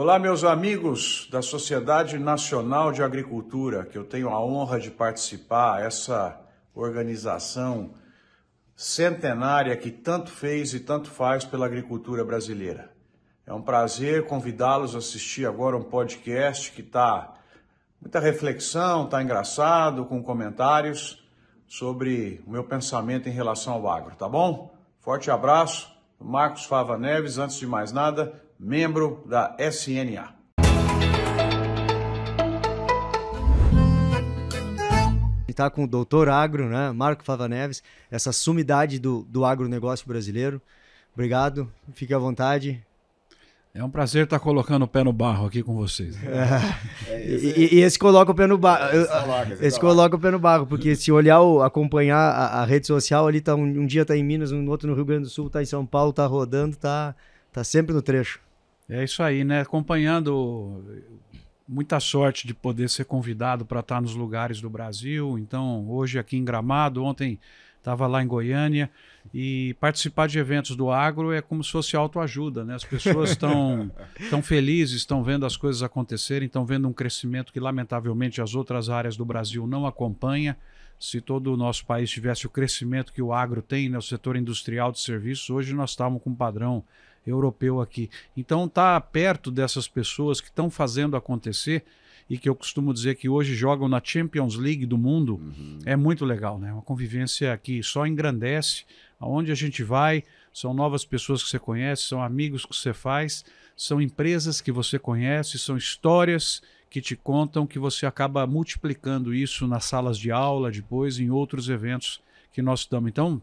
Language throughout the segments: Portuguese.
Olá, meus amigos da Sociedade Nacional de Agricultura, que eu tenho a honra de participar, essa organização centenária que tanto fez e tanto faz pela agricultura brasileira. É um prazer convidá-los a assistir agora um podcast que está muita reflexão, está engraçado, com comentários sobre o meu pensamento em relação ao agro, tá bom? Forte abraço, Marcos Fava Neves. Antes de mais nada, membro da SNA. Está com o doutor agro, né? Marco Fava Neves, essa sumidade do, do agronegócio brasileiro. Obrigado, fique à vontade. É um prazer estar colocando o pé no barro aqui com vocês. É. É e, e, esse coloca o pé no barro. É, esse, coloca, esse, esse coloca o pé no barro, porque se olhar, o, acompanhar a, a, rede social ali, tá um, um dia está em Minas, um outro no Rio Grande do Sul, está em São Paulo, está rodando, está tá sempre no trecho. É isso aí, né? Acompanhando muita sorte de poder ser convidado para estar tá nos lugares do Brasil. Então, hoje aqui em Gramado, ontem estava lá em Goiânia. E participar de eventos do agro é como se fosse autoajuda, né? As pessoas estão tão felizes, estão vendo as coisas acontecerem, estão vendo um crescimento que, lamentavelmente, as outras áreas do Brasil não acompanha. Se todo o nosso país tivesse o crescimento que o agro tem, né, o setor industrial de serviços, hoje nós estávamos com um padrão europeu aqui. Então tá perto dessas pessoas que estão fazendo acontecer e que eu costumo dizer que hoje jogam na Champions League do mundo, uhum. é muito legal, né? Uma convivência que só engrandece. Aonde a gente vai, são novas pessoas que você conhece, são amigos que você faz, são empresas que você conhece, são histórias que te contam que você acaba multiplicando isso nas salas de aula, depois em outros eventos que nós damos. Então,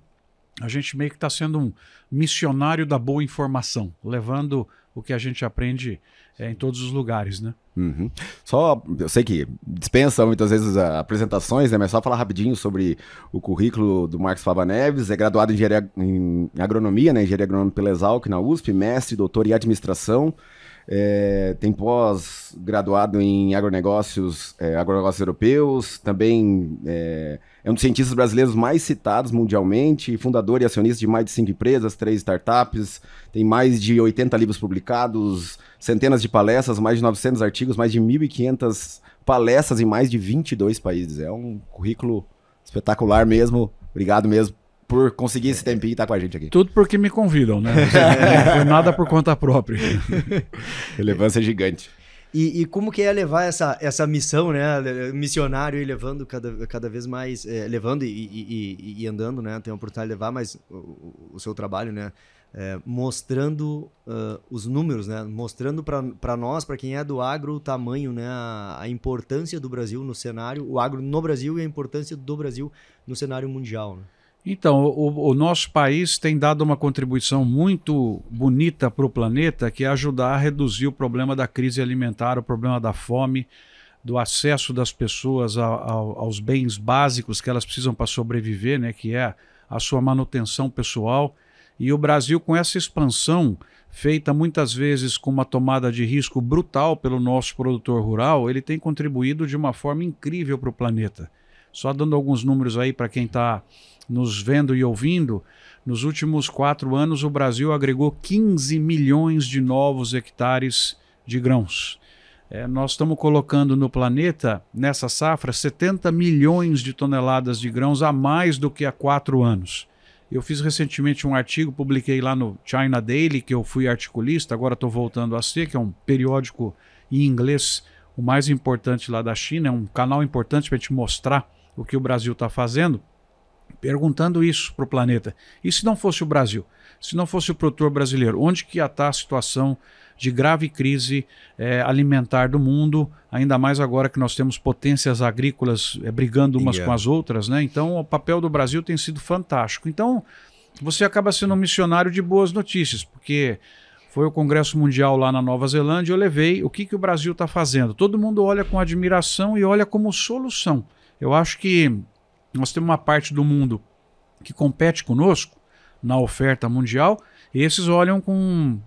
a gente meio que está sendo um missionário da boa informação, levando o que a gente aprende é, em todos os lugares, né? Uhum. Só, eu sei que dispensa muitas vezes apresentações, né? Mas só falar rapidinho sobre o currículo do Marcos Fava Neves. É graduado em, engenharia, em agronomia, né? Engenharia agronômica pela Exalc na USP, mestre, doutor em administração é, tem pós-graduado em agronegócios, é, agronegócios europeus, também é, é, um dos cientistas brasileiros mais citados mundialmente, fundador e acionista de mais de cinco empresas, três startups, tem mais de 80 livros publicados, centenas de palestras, mais de 900 artigos, mais de 1.500 palestras em mais de 22 países. É um currículo espetacular mesmo. Obrigado mesmo por conseguir esse tempinho e estar tá com a gente aqui. Tudo porque me convidam, né? Não foi nada por conta própria. Relevância gigante. E, e, como que é levar essa, essa missão, né? Missionário e levando cada, cada vez mais, é, levando e, e, e, andando, né? Tem a oportunidade de levar mais o, o seu trabalho, né? É, mostrando uh, os números, né? Mostrando para nós, para quem é do agro, o tamanho, né? A, a, importância do Brasil no cenário, o agro no Brasil e a importância do Brasil no cenário mundial. Né? Então, o, o, nosso país tem dado uma contribuição muito bonita para o planeta, que é ajudar a reduzir o problema da crise alimentar, o problema da fome, do acesso das pessoas a, a, aos bens básicos que elas precisam para sobreviver, né, que é a sua manutenção pessoal. E o Brasil, com essa expansão, feita muitas vezes com uma tomada de risco brutal pelo nosso produtor rural, ele tem contribuído de uma forma incrível para o planeta. Só dando alguns números aí para quem está nos vendo e ouvindo, nos últimos quatro anos o Brasil agregou 15 milhões de novos hectares de grãos. É, nós estamos colocando no planeta, nessa safra, 70 milhões de toneladas de grãos a mais do que há quatro anos. Eu fiz recentemente um artigo, publiquei lá no China Daily, que eu fui articulista, agora estou voltando a ser, que é um periódico em inglês, o mais importante lá da China, é um canal importante para a gente mostrar o que o Brasil está fazendo, perguntando isso para o planeta. E se não fosse o Brasil? Se não fosse o produtor brasileiro, onde que ia estar tá a situação de grave crise é, alimentar do mundo, ainda mais agora que nós temos potências agrícolas é, brigando umas yeah. com é. as outras, né? Então o papel do Brasil tem sido fantástico. Então você acaba sendo um missionário de boas notícias, porque foi o Congresso Mundial lá na Nova Zelândia, eu levei o que, que o Brasil está fazendo. Todo mundo olha com admiração e olha como solução. Eu acho que nós temos uma parte do mundo que compete conosco na oferta mundial, e esses olham com,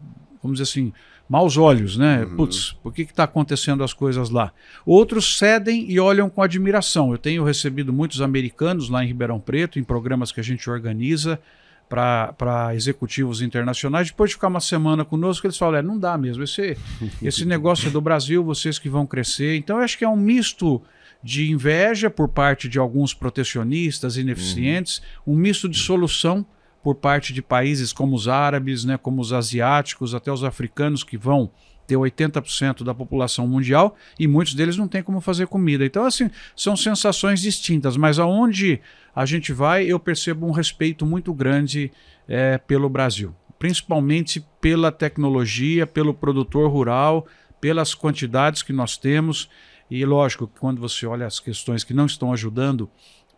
vamos dizer assim, maus olhos, né? Uhum. Putz, por que está acontecendo as coisas lá? Outros cedem e olham com admiração. Eu tenho recebido muitos americanos lá em Ribeirão Preto, em programas que a gente organiza para executivos internacionais. Depois de ficar uma semana conosco, eles falam: é, não dá mesmo, esse, esse negócio é do Brasil, vocês que vão crescer. Então, eu acho que é um misto de inveja por parte de alguns protecionistas ineficientes, uhum. um misto de solução por parte de países como os árabes, né, como os asiáticos, até os africanos que vão ter 80% da população mundial e muitos deles não têm como fazer comida. Então, assim, são sensações distintas, mas aonde a gente vai, eu percebo um respeito muito grande é, pelo Brasil, principalmente pela tecnologia, pelo produtor rural, pelas quantidades que nós temos. E lógico que quando você olha as questões que não estão ajudando,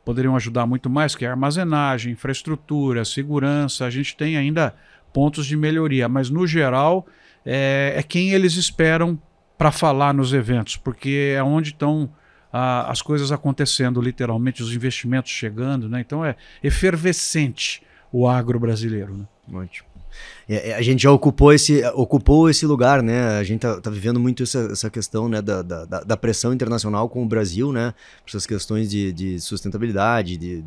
poderiam ajudar muito mais, que é armazenagem, infraestrutura, segurança. A gente tem ainda pontos de melhoria, mas no geral é, é quem eles esperam para falar nos eventos, porque é onde estão ah, as coisas acontecendo, literalmente, os investimentos chegando, né? Então é efervescente o agro brasileiro. Né? Muito a gente já ocupou esse, ocupou esse lugar, né? A gente tá, tá vivendo muito essa, essa questão né, da, da, da, pressão internacional com o Brasil, né? Essas questões de, de sustentabilidade, de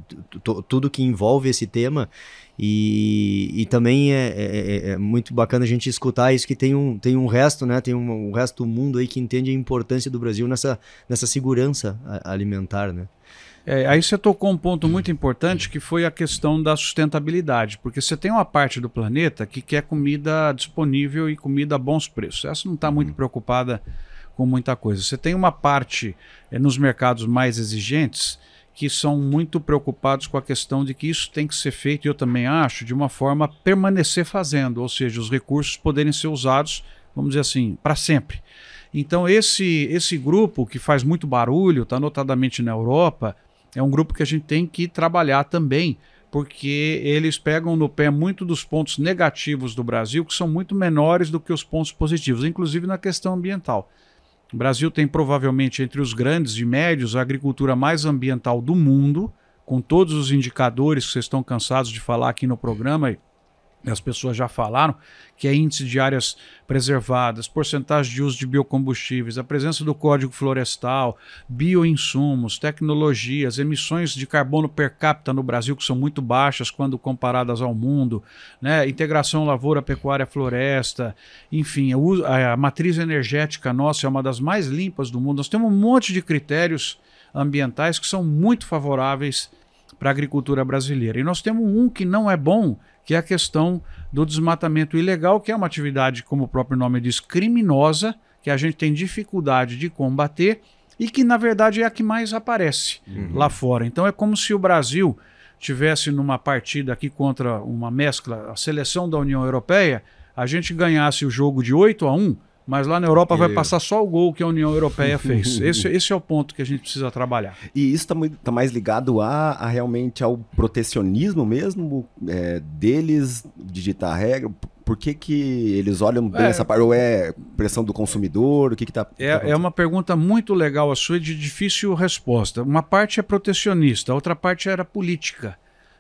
tudo que envolve esse tema. E, e também é, é, é, é, muito bacana a gente escutar isso que tem um, tem um resto, né? Tem um, um resto do mundo aí que entende a importância do Brasil nessa, nessa segurança alimentar, né? É, aí você tocou um ponto muito importante que foi a questão da sustentabilidade, porque você tem uma parte do planeta que quer comida disponível e comida a bons preços. Essa não está muito uhum. preocupada com muita coisa. Você tem uma parte é, nos mercados mais exigentes que são muito preocupados com a questão de que isso tem que ser feito, e eu também acho, de uma forma permanecer fazendo, ou seja, os recursos poderem ser usados, vamos dizer assim, para sempre. Então, esse, esse grupo que faz muito barulho, está notadamente na Europa, é um grupo que a gente tem que trabalhar também, porque eles pegam no pé muito dos pontos negativos do Brasil, que são muito menores do que os pontos positivos, inclusive na questão ambiental. O Brasil tem provavelmente entre os grandes e médios a agricultura mais ambiental do mundo, com todos os indicadores que vocês estão cansados de falar aqui no programa, e as pessoas já falaram, que é índice de áreas preservadas, porcentagem de uso de biocombustíveis, a presença do código florestal, bioinsumos, tecnologias, emissões de carbono per capita no Brasil, que são muito baixas quando comparadas ao mundo, né? integração lavoura, pecuária, floresta, enfim, a, a matriz energética nossa é uma das mais limpas do mundo. Nós temos um monte de critérios ambientais que são muito favoráveis para a agricultura brasileira. E nós temos um que não é bom, que é a questão do desmatamento ilegal, que é uma atividade, como o próprio nome diz, criminosa, que a gente tem dificuldade de combater e que, na verdade, é a que mais aparece uhum. lá fora. Então é como se o Brasil tivesse numa partida aqui contra uma mescla, a seleção da União Europeia, a gente ganhasse o jogo de 8 a 1 mas lá na Europa vai é. passar só o gol que a União Europeia fez. Esse, esse é o ponto que a gente precisa trabalhar. E isso está tá mais ligado a, a, realmente ao protecionismo mesmo é, deles, digitar a regra. Por que, que eles olham bem é, essa parte? Ou é pressão do consumidor? O que está. é, tá é uma pergunta muito legal a sua e de difícil resposta. Uma parte é protecionista, a outra parte era política.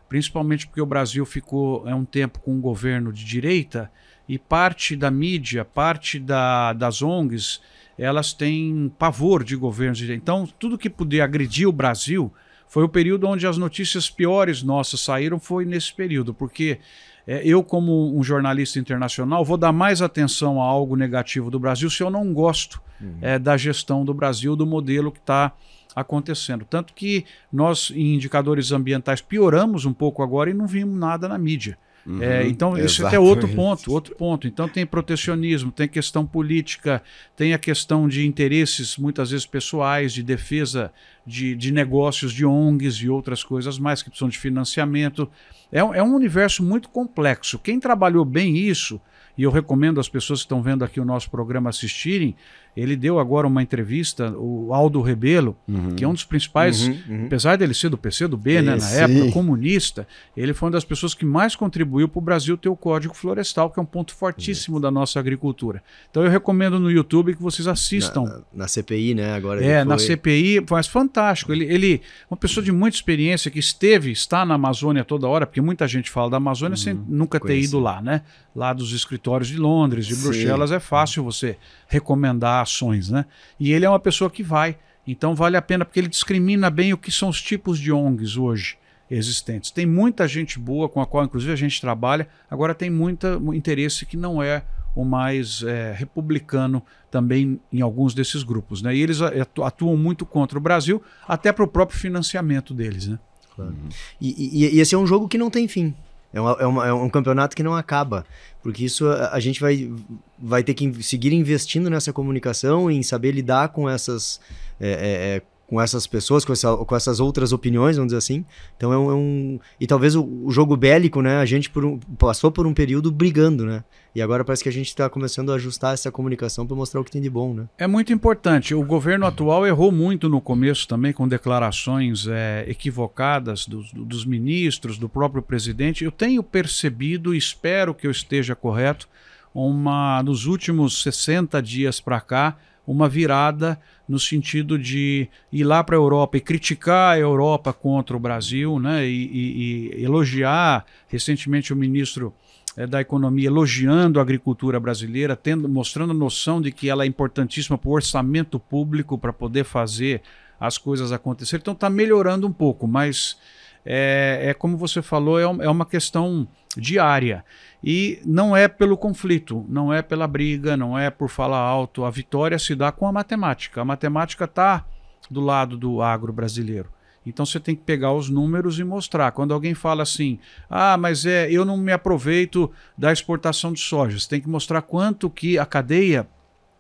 Principalmente porque o Brasil ficou é um tempo com um governo de direita e parte da mídia, parte da, das ONGs, elas têm pavor de governos. Então, tudo que puder agredir o Brasil foi o período onde as notícias piores nossas saíram, foi nesse período, porque é, eu, como um jornalista internacional, vou dar mais atenção a algo negativo do Brasil se eu não gosto uhum. é, da gestão do Brasil, do modelo que está acontecendo. Tanto que nós, em indicadores ambientais, pioramos um pouco agora e não vimos nada na mídia. Uhum, é, então, isso é até é outro ponto, outro ponto. Então tem protecionismo, tem questão política, tem a questão de interesses, muitas vezes pessoais, de defesa de, de negócios de ONGs e outras coisas mais, que precisam de financiamento. É, é um universo muito complexo. Quem trabalhou bem isso, e eu recomendo às pessoas que estão vendo aqui o nosso programa assistirem, ele deu agora uma entrevista, o Aldo Rebelo, uhum. que é um dos principais, uhum, uhum. apesar dele ser do PC do B, né, é, na época, comunista, ele foi uma das pessoas que mais contribuiu para o Brasil ter o Código Florestal, que é um ponto fortíssimo da nossa agricultura. Então eu recomendo no YouTube que vocês assistam. Na, na, CPI, né? Agora é, foi... na CPI, mas fantástico. Ele, ele, uma pessoa de muita experiência que esteve, está na Amazônia toda hora, porque muita gente fala da Amazônia sem uhum. nunca conheci. ter ido lá, né? Lá dos escritórios de Londres, de Bruxelas, é fácil você recomendar ações, né? E ele é uma pessoa que vai. Então vale a pena, porque ele discrimina bem o que são os tipos de ONGs hoje existentes. Tem muita gente boa com a qual, inclusive, a gente trabalha, agora tem muito interesse que não é o mais é, republicano também em alguns desses grupos. Né? E eles atuam muito contra o Brasil, até para o próprio financiamento deles. Né? Claro. Uhum. E, e, e esse é um jogo que não tem fim. É, uma, é, uma, é, um campeonato que não acaba, porque isso a, a gente vai, vai ter que seguir investindo nessa comunicação, em saber lidar com essas é, é, é com essas pessoas, com, essa, com essas outras opiniões, vamos dizer assim. Então é um. É um e talvez o, o, jogo bélico, né? A gente por um, passou por um período brigando, né? E agora parece que a gente está começando a ajustar essa comunicação para mostrar o que tem de bom, né? É muito importante. O governo atual errou muito no começo também com declarações é, equivocadas dos, dos ministros, do próprio presidente. Eu tenho percebido, espero que eu esteja correto, uma nos últimos 60 dias para cá, uma virada no sentido de ir lá para a Europa e criticar a Europa contra o Brasil, né? E, e, e elogiar recentemente o ministro é, da economia elogiando a agricultura brasileira, tendo, mostrando a noção de que ela é importantíssima para o orçamento público para poder fazer as coisas acontecer. Então está melhorando um pouco, mas é, é como você falou, é, um, é uma questão diária. E não é pelo conflito, não é pela briga, não é por falar alto. A vitória se dá com a matemática. A matemática está do lado do agro brasileiro. Então você tem que pegar os números e mostrar. Quando alguém fala assim, ah, mas é, eu não me aproveito da exportação de soja, você tem que mostrar quanto que a cadeia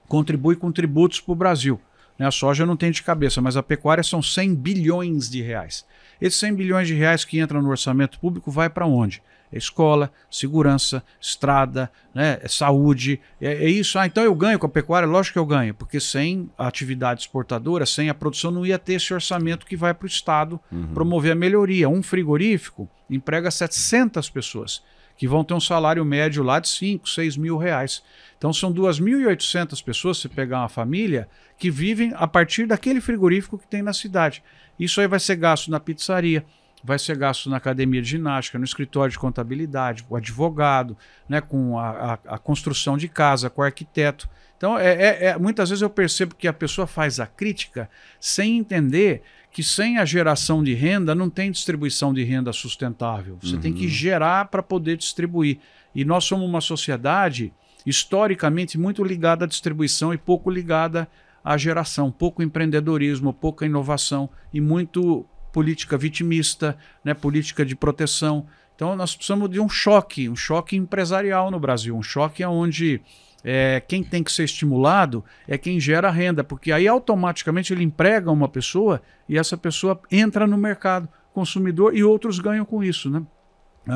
contribui com tributos para o Brasil. Né? A soja não tem de cabeça, mas a pecuária são 100 bilhões de reais. Esses 100 bilhões de reais que entram no orçamento público vai para onde? escola, segurança, estrada, né, é saúde. É, é, isso. Ah, então eu ganho com a pecuária? Lógico que eu ganho, porque sem a atividade exportadora, sem a produção, não ia ter esse orçamento que vai para o Estado uhum. promover a melhoria. Um frigorífico emprega 700 pessoas que vão ter um salário médio lá de 5, 6 mil reais. Então são 2.800 pessoas, se pegar uma família, que vivem a partir daquele frigorífico que tem na cidade. Isso aí vai ser gasto na pizzaria, vai ser gasto na academia de ginástica, no escritório de contabilidade, o advogado, né, com a, a, a construção de casa, com o arquiteto. Então, é, é, é, muitas vezes eu percebo que a pessoa faz a crítica sem entender que sem a geração de renda não tem distribuição de renda sustentável. Você uhum. tem que uhum. gerar para poder distribuir. E nós somos uma sociedade historicamente muito ligada à distribuição e pouco ligada à geração, pouco empreendedorismo, pouca inovação e muito política vitimista, né, política de proteção. Então nós precisamos de um choque, um choque empresarial no Brasil, um choque onde é, quem tem que ser estimulado é quem gera renda, porque aí automaticamente ele emprega uma pessoa e essa pessoa entra no mercado consumidor e outros ganham com isso. Né?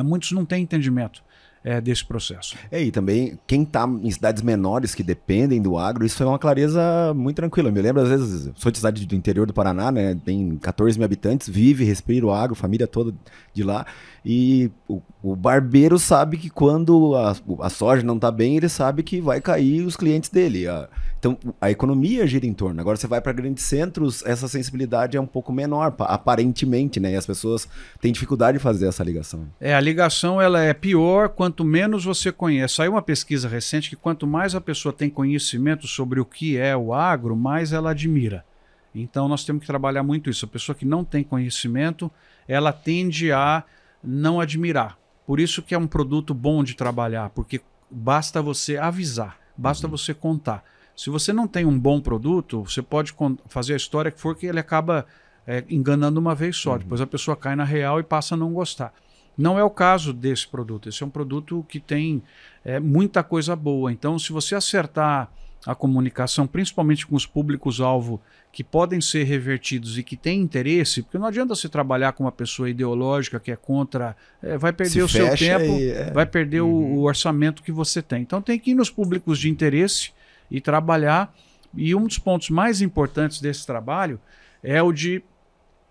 Muitos não têm entendimento é, desse processo. É, e também quem está em cidades menores que dependem do agro, isso é uma clareza muito tranquila. Eu me lembro, às vezes, sou de cidade do interior do Paraná, né? Tem 14 mil habitantes, vive, respira o agro, família toda de lá. E o, o barbeiro sabe que quando a, a soja não está bem, ele sabe que vai cair os clientes dele. A, então a economia gira em torno. Agora você vai para grandes centros, essa sensibilidade é um pouco menor, aparentemente, né? E as pessoas têm dificuldade de fazer essa ligação. É, a ligação ela é pior quando quanto menos você conhece. Saiu uma pesquisa recente que quanto mais a pessoa tem conhecimento sobre o que é o agro, mais ela admira. Então nós temos que trabalhar muito isso. A pessoa que não tem conhecimento, ela tende a não admirar. Por isso que é um produto bom de trabalhar, porque basta você avisar, basta uhum. você contar. Se você não tem um bom produto, você pode fazer a história que for que ele acaba é, enganando uma vez só. Uhum. Depois a pessoa cai na real e passa a não gostar. Não é o caso desse produto. Esse é um produto que tem é, muita coisa boa. Então, se você acertar a comunicação, principalmente com os públicos-alvo que podem ser revertidos e que têm interesse, porque não adianta você trabalhar com uma pessoa ideológica que é contra, é, vai perder Se o seu tempo, é. vai perder uhum. o, o, orçamento que você tem. Então tem que ir nos públicos de interesse e trabalhar. E um dos pontos mais importantes desse trabalho é o de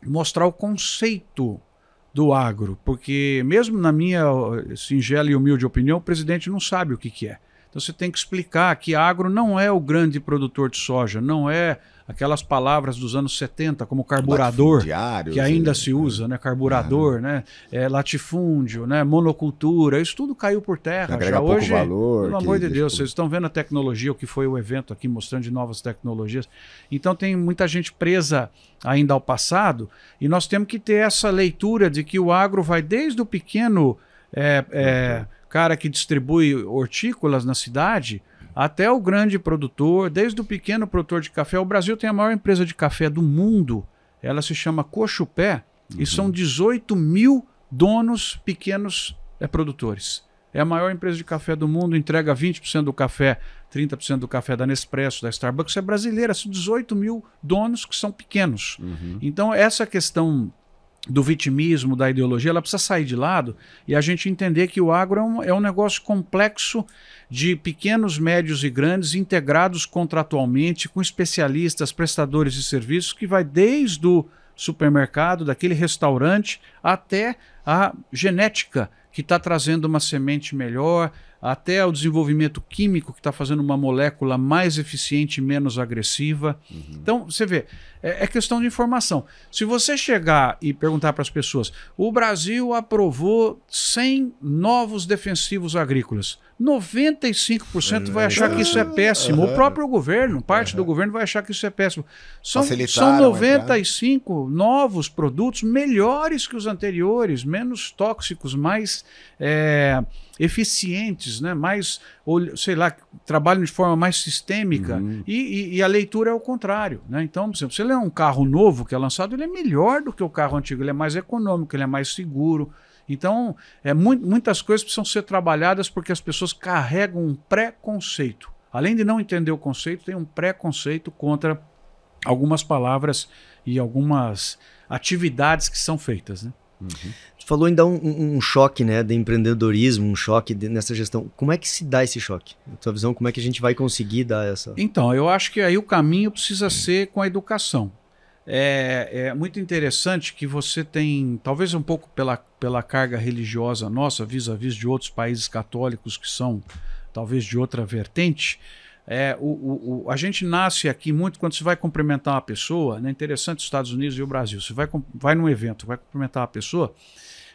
mostrar o conceito do agro, porque mesmo na minha singela e humilde opinião, o presidente não sabe o que, que é. Então você tem que explicar que agro não é o grande produtor de soja, não é aquelas palavras dos anos 70, como carburador, que ainda se usa, né? Carburador, ah. né? É, latifúndio, né? Monocultura, isso tudo caiu por terra. Já hoje, valor, pelo amor de Deus, por... vocês estão vendo a tecnologia, o que foi o evento aqui mostrando de novas tecnologias. Então tem muita gente presa ainda ao passado e nós temos que ter essa leitura de que o agro vai desde o pequeno é, é, cara que distribui hortícolas na cidade até o grande produtor, desde o pequeno produtor de café. O Brasil tem a maior empresa de café do mundo, ela se chama Cochupé, uhum. e são 18 mil donos pequenos é, produtores. É a maior empresa de café do mundo, entrega 20% do café, 30% do café da Nespresso, da Starbucks, é brasileira. São 18 mil donos que são pequenos. Uhum. Então, essa questão do vitimismo, da ideologia, ela precisa sair de lado e a gente entender que o agro é um, é um negócio complexo de pequenos, médios e grandes integrados contratualmente com especialistas, prestadores de serviços que vai desde o supermercado, daquele restaurante, até a genética que está trazendo uma semente melhor, até o desenvolvimento químico que está fazendo uma molécula mais eficiente, menos agressiva. Uhum. Então, você vê, é, é, questão de informação. Se você chegar e perguntar para as pessoas, o Brasil aprovou 100 novos defensivos agrícolas. 95% vai é. achar que isso é péssimo. Uhum. O próprio governo, parte uhum. do governo vai achar que isso é péssimo. São, são 95 então. novos produtos melhores que os anteriores, menos tóxicos, mais é, eficientes, né? mais, sei lá, trabalham de forma mais sistêmica. Uhum. E, e, e, a leitura é o contrário. Né? Então, por exemplo, se ele é um carro novo que é lançado, ele é melhor do que o carro antigo, ele é mais econômico, ele é mais seguro então, é, mu muitas coisas precisam ser trabalhadas porque as pessoas carregam um preconceito. Além de não entender o conceito, tem um preconceito contra algumas palavras e algumas atividades que são feitas. Né? Uhum. Tu falou em dar um, um, um, choque né, de empreendedorismo, um choque de, nessa gestão. Como é que se dá esse choque? Na tua visão, como é que a gente vai conseguir dar essa. Então, eu acho que aí o caminho precisa ser com a educação. É, é, muito interessante que você tem, talvez um pouco pela, pela carga religiosa nossa, vis-à-vis -vis de outros países católicos que são talvez de outra vertente. É, o, o, o, a gente nasce aqui muito quando você vai cumprimentar uma pessoa, né, interessante os Estados Unidos e o Brasil. Você vai, vai num evento, vai cumprimentar uma pessoa,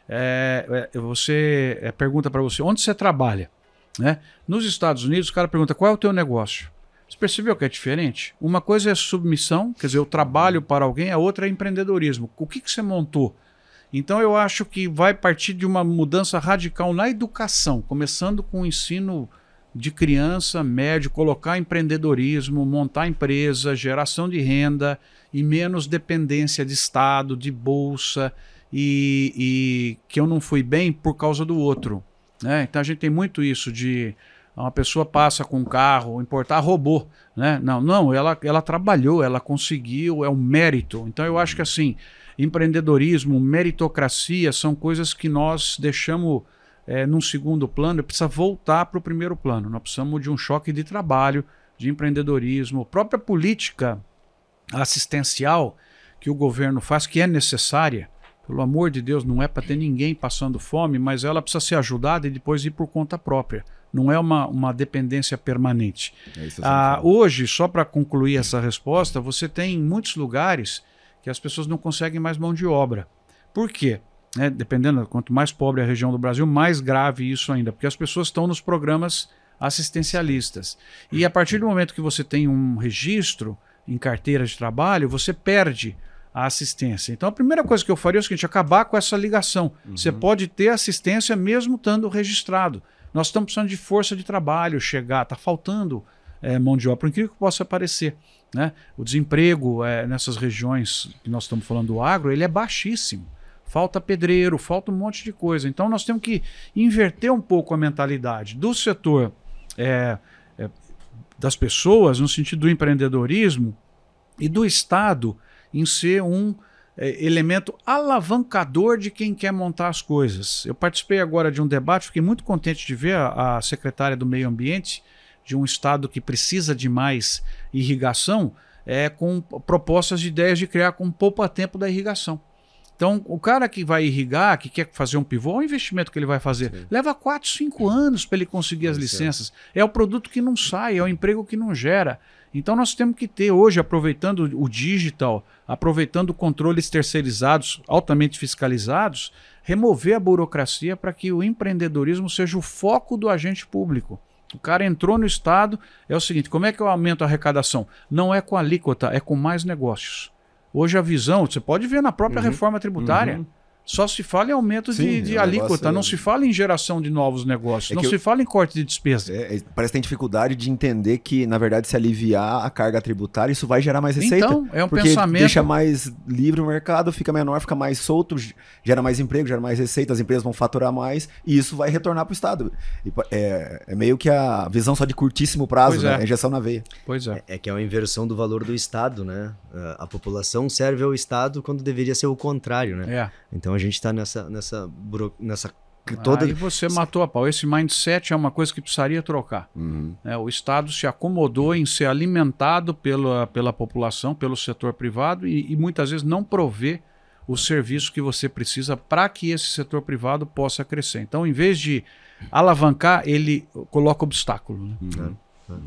é, é você é, pergunta para você onde você trabalha. Né? Nos Estados Unidos, o cara pergunta qual é o teu negócio. Você percebeu que é diferente? Uma coisa é submissão, quer dizer, eu trabalho para alguém, a outra é empreendedorismo. O que, que você montou? Então eu acho que vai partir de uma mudança radical na educação, começando com o ensino de criança, médio, colocar empreendedorismo, montar empresa, geração de renda e menos dependência de Estado, de bolsa e, e que eu não fui bem por causa do outro. Né? Então a gente tem muito isso de uma pessoa passa com um carro, importar roubou, né? Não, não, ela, ela trabalhou, ela conseguiu, é um mérito. Então eu acho que assim, empreendedorismo, meritocracia são coisas que nós deixamos é, num segundo plano, precisa voltar para o primeiro plano. Nós precisamos de um choque de trabalho, de empreendedorismo, própria política assistencial que o governo faz, que é necessária. Pelo amor de Deus, não é para ter ninguém passando fome, mas ela precisa ser ajudada e depois ir por conta própria não é uma, uma dependência permanente. É ah, hoje, só para concluir essa resposta, você tem muitos lugares que as pessoas não conseguem mais mão de obra. Por quê? Né, dependendo, quanto mais pobre a região do Brasil, mais grave isso ainda, porque as pessoas estão nos programas assistencialistas. E a partir do momento que você tem um registro em carteira de trabalho, você perde a assistência. Então a primeira coisa que eu faria é o seguinte: acabar com essa ligação. Uhum. Você pode ter assistência mesmo estando registrado. Nós estamos precisando de força de trabalho chegar, está faltando é, mão de obra, por incrível que possa parecer. Né? O desemprego é, nessas regiões que nós estamos falando do agro, ele é baixíssimo. Falta pedreiro, falta um monte de coisa. Então nós temos que inverter um pouco a mentalidade do setor é, das pessoas, no sentido do empreendedorismo, e do Estado em ser um é, elemento alavancador de quem quer montar as coisas. Eu participei agora de um debate, fiquei muito contente de ver a, a secretária do Meio Ambiente de um estado que precisa de mais irrigação, é, com propostas de ideias de criar com poupa-tempo da irrigação. Então, o cara que vai irrigar, que quer fazer um pivô, é o investimento que ele vai fazer. Sim. Leva 4, 5 anos para ele conseguir as é. licenças. É o produto que não sai, é o emprego que não gera. Então nós temos que ter hoje, aproveitando o digital, aproveitando controles terceirizados, altamente fiscalizados, remover a burocracia para que o empreendedorismo seja o foco do agente público. O cara entrou no Estado, é o seguinte: como é que eu aumento a arrecadação? Não é com alíquota, é com mais negócios. Hoje a visão, você pode ver na própria uhum, reforma tributária. Uhum. Só se fala em aumento Sim, de, de alíquota, é... não se fala em geração de novos negócios, é não eu... se fala em corte de despesa. É, é, parece que tem dificuldade de entender que, na verdade, se aliviar a carga tributária, isso vai gerar mais receita. Então, é um porque pensamento. Deixa mais livre o mercado, fica menor, fica mais solto, gera mais emprego, gera mais receita, as empresas vão faturar mais e isso vai retornar para o Estado. E, é, é, meio que a visão só de curtíssimo prazo, né? É. injeção na veia. Pois é. é. que é uma inversão do valor do Estado, né? A população serve ao Estado quando deveria ser o contrário, né? Então então a gente está nessa, nessa, nessa toda. Aí você matou a pau. Esse mindset é uma coisa que precisaria trocar. Uhum. É, o Estado se acomodou em ser alimentado pela, pela população, pelo setor privado e, e muitas vezes não provê o serviço que você precisa para que esse setor privado possa crescer. Então, em vez de alavancar, ele coloca obstáculo. Né? Uhum. É. Sabe?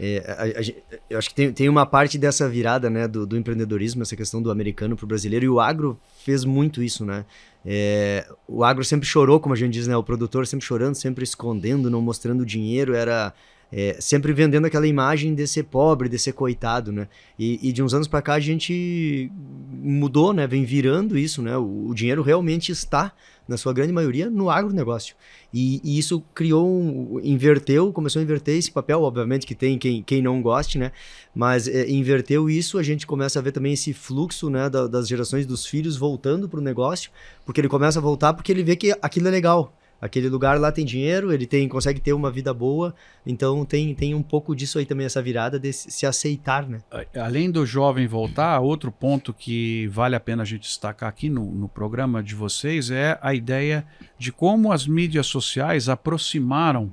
É, a, a, eu acho que tem, tem uma parte dessa virada né, do, do empreendedorismo, essa questão do americano para o brasileiro, e o agro fez muito isso, né? É, o agro sempre chorou, como a gente diz, né? O produtor sempre chorando, sempre escondendo, não mostrando dinheiro, era é, sempre vendendo aquela imagem de ser pobre, de ser coitado, né? E, e de uns anos para cá a gente mudou, né? Vem virando isso, né? O, o dinheiro realmente está na sua grande maioria, no agronegócio. E, e isso criou, um, inverteu, começou a inverter esse papel, obviamente que tem quem, quem não goste, né? Mas é, inverteu isso, a gente começa a ver também esse fluxo né, da, das gerações dos filhos voltando para o negócio, porque ele começa a voltar porque ele vê que aquilo é legal aquele lugar lá tem dinheiro, ele tem consegue ter uma vida boa. Então tem, tem um pouco disso aí também, essa virada de se aceitar, né? É, além do jovem voltar, outro ponto que vale a pena a gente destacar aqui no, no programa de vocês é a ideia de como as mídias sociais aproximaram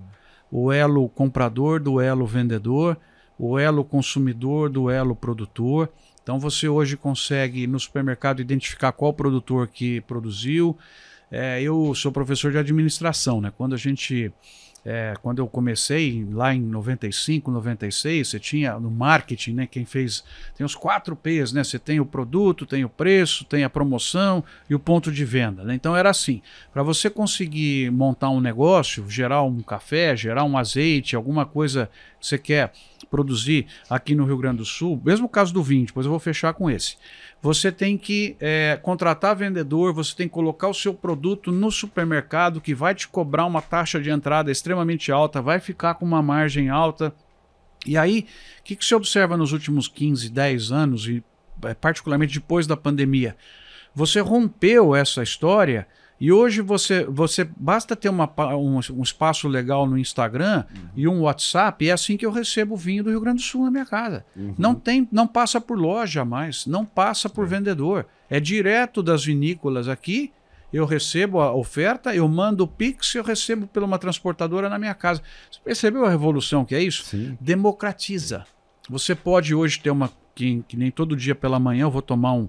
o elo comprador do elo vendedor, o elo consumidor do elo produtor. Então você hoje consegue no supermercado identificar qual produtor que produziu, é, eu sou professor de administração, né? Quando a gente. É, quando eu comecei lá em 95, 96, você tinha no marketing, né? Quem fez. Tem os quatro P's, né? Você tem o produto, tem o preço, tem a promoção e o ponto de venda. Né? Então era assim: para você conseguir montar um negócio, gerar um café, gerar um azeite, alguma coisa você quer produzir aqui no Rio Grande do Sul, mesmo o caso do vinho, depois eu vou fechar com esse. Você tem que é, contratar vendedor, você tem que colocar o seu produto no supermercado que vai te cobrar uma taxa de entrada extremamente alta, vai ficar com uma margem alta. E aí, o que, que você observa nos últimos 15, 10 anos, e é, particularmente depois da pandemia? Você rompeu essa história e hoje você, você basta ter uma, um, um espaço legal no Instagram uhum. e um WhatsApp, e é assim que eu recebo vinho do Rio Grande do Sul na minha casa. Uhum. Não tem, não passa por loja mais, não passa por é. vendedor. É direto das vinícolas aqui. Eu recebo a oferta, eu mando o Pix, eu recebo pela uma transportadora na minha casa. Você percebeu a revolução que é isso? Sim. Democratiza. Você pode hoje ter uma. Que, que nem todo dia pela manhã eu vou tomar um,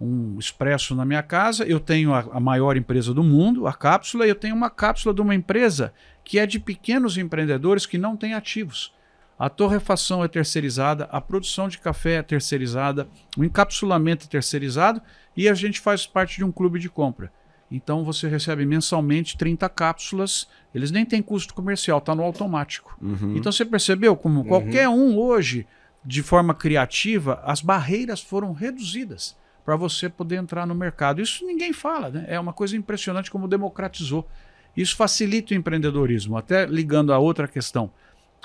um expresso na minha casa, eu tenho a, a, maior empresa do mundo, a cápsula, e eu tenho uma cápsula de uma empresa que é de pequenos empreendedores que não têm ativos. A torrefação é terceirizada, a produção de café é terceirizada, o encapsulamento é terceirizado e a gente faz parte de um clube de compra. Então você recebe mensalmente 30 cápsulas, eles nem têm custo comercial, está no automático. Uhum. Então você percebeu como uhum. qualquer um hoje, de forma criativa, as barreiras foram reduzidas para você poder entrar no mercado. Isso ninguém fala, né? É uma coisa impressionante como democratizou. Isso facilita o empreendedorismo. Até ligando a outra questão,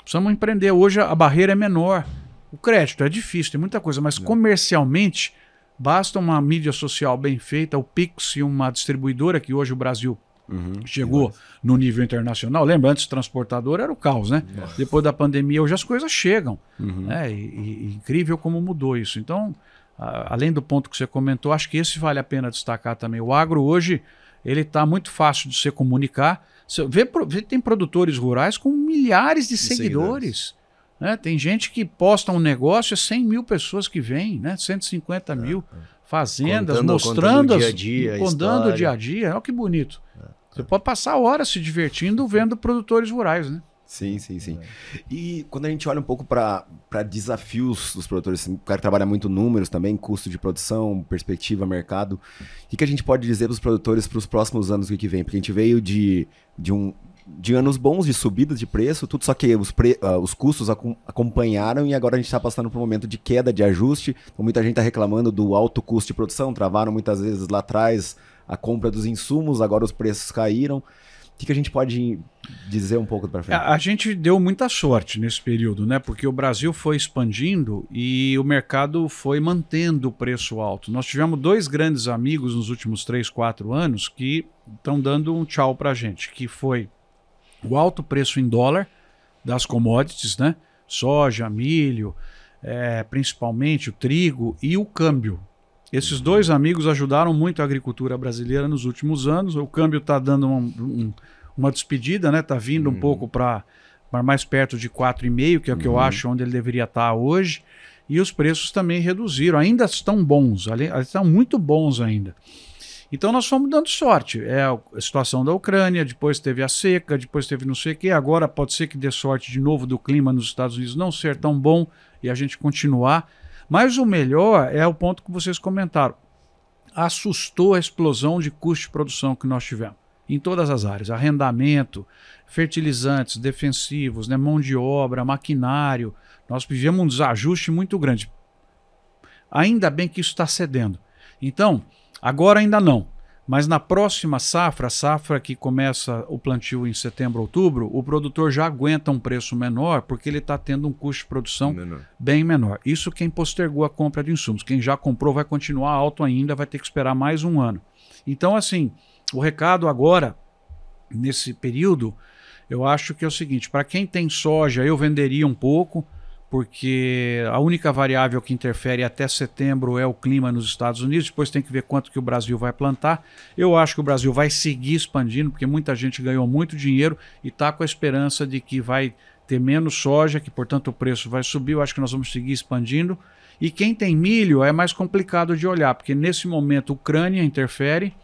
precisamos empreender. Hoje a barreira é menor. O crédito é difícil, tem muita coisa, mas é. comercialmente basta uma mídia social bem feita, o Pix e uma distribuidora que hoje o Brasil Uhum, Chegou no nível internacional. Lembra, antes transportador era o caos, né? Nossa. Depois da pandemia, hoje as coisas chegam. Uhum. Né? E, e, incrível como mudou isso. Então, além do ponto que você comentou, acho que esse vale a pena destacar também. O agro hoje ele está muito fácil de se comunicar. Você vê, vê, tem produtores rurais com milhares de, de seguidores. seguidores. Né? Tem gente que posta um negócio é e 100 mil pessoas que vêm, né? 150 é, mil é. fazendas, contando, mostrando, contando as, o dia a dia, contando o dia a dia. Olha que bonito. É, Você é. pode passar horas se divertindo vendo produtores rurais, né? Sim, sim, sim. É. E quando a gente olha um pouco para desafios dos produtores, assim, o cara trabalha muito números também, custo de produção, perspectiva, mercado. O que, que a gente pode dizer para os produtores para os próximos anos que, que vem? Porque a gente veio de, de, um, de anos bons de subida de preço, tudo só que os, pre, uh, os custos acompanharam e agora a gente está passando por um momento de queda, de ajuste. Então, muita gente está reclamando do alto custo de produção, travaram muitas vezes lá atrás a compra dos insumos, agora os preços caíram. O que, que a gente pode dizer um pouco para frente? A gente deu muita sorte nesse período, né? Porque o Brasil foi expandindo e o mercado foi mantendo o preço alto. Nós tivemos dois grandes amigos nos últimos três, quatro anos que estão dando um tchau para a gente, que foi o alto preço em dólar das commodities, né? Soja, milho, é, principalmente o trigo e o câmbio. Esses dois amigos ajudaram muito a agricultura brasileira nos últimos anos. O câmbio está dando uma um, uma despedida, né? Está vindo um uhum. pouco para mais perto de 4,5, que é o que uhum. eu acho onde ele deveria estar tá hoje. E os preços também reduziram. Ainda estão bons, ali, estão muito bons ainda. Então nós fomos dando sorte. É a situação da Ucrânia, depois teve a seca, depois teve não sei o que. Agora pode ser que dê sorte de novo do clima nos Estados Unidos não ser tão bom e a gente continuar mas o melhor é o ponto que vocês comentaram. Assustou a explosão de custo de produção que nós tivemos em todas as áreas: arrendamento, fertilizantes, defensivos, né, mão de obra, maquinário. Nós tivemos um desajuste muito grande. Ainda bem que isso está cedendo. Então, agora ainda não, mas na próxima safra, safra que começa o plantio em setembro, outubro, o produtor já aguenta um preço menor porque ele está tendo um custo de produção menor. bem menor. Isso quem postergou a compra de insumos. Quem já comprou vai continuar alto ainda, vai ter que esperar mais um ano. Então, assim, o recado agora, nesse período, eu acho que é o seguinte: para quem tem soja, eu venderia um pouco porque a única variável que interfere até setembro é o clima nos Estados Unidos, depois tem que ver quanto que o Brasil vai plantar. Eu acho que o Brasil vai seguir expandindo, porque muita gente ganhou muito dinheiro e está com a esperança de que vai ter menos soja, que portanto o preço vai subir. Eu acho que nós vamos seguir expandindo. E quem tem milho é mais complicado de olhar, porque nesse momento a Ucrânia interfere,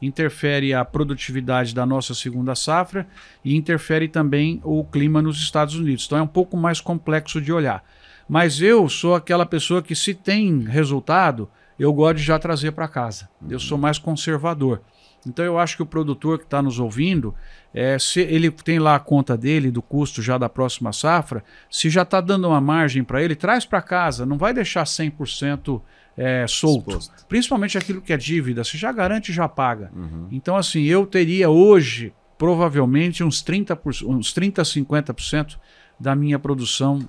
interfere a produtividade da nossa segunda safra e interfere também o clima nos Estados Unidos. Então é um pouco mais complexo de olhar. Mas eu sou aquela pessoa que, se tem resultado, eu gosto de já trazer para casa. Eu sou mais conservador. Então eu acho que o produtor que está nos ouvindo, é, se ele tem lá a conta dele do custo já da próxima safra, se já está dando uma margem para ele, traz para casa, não vai deixar 100% é, solto. Exposto. Principalmente aquilo que é dívida, você já garante já paga. Uhum. Então, assim, eu teria hoje, provavelmente, uns 30%, uns 30 50% da minha produção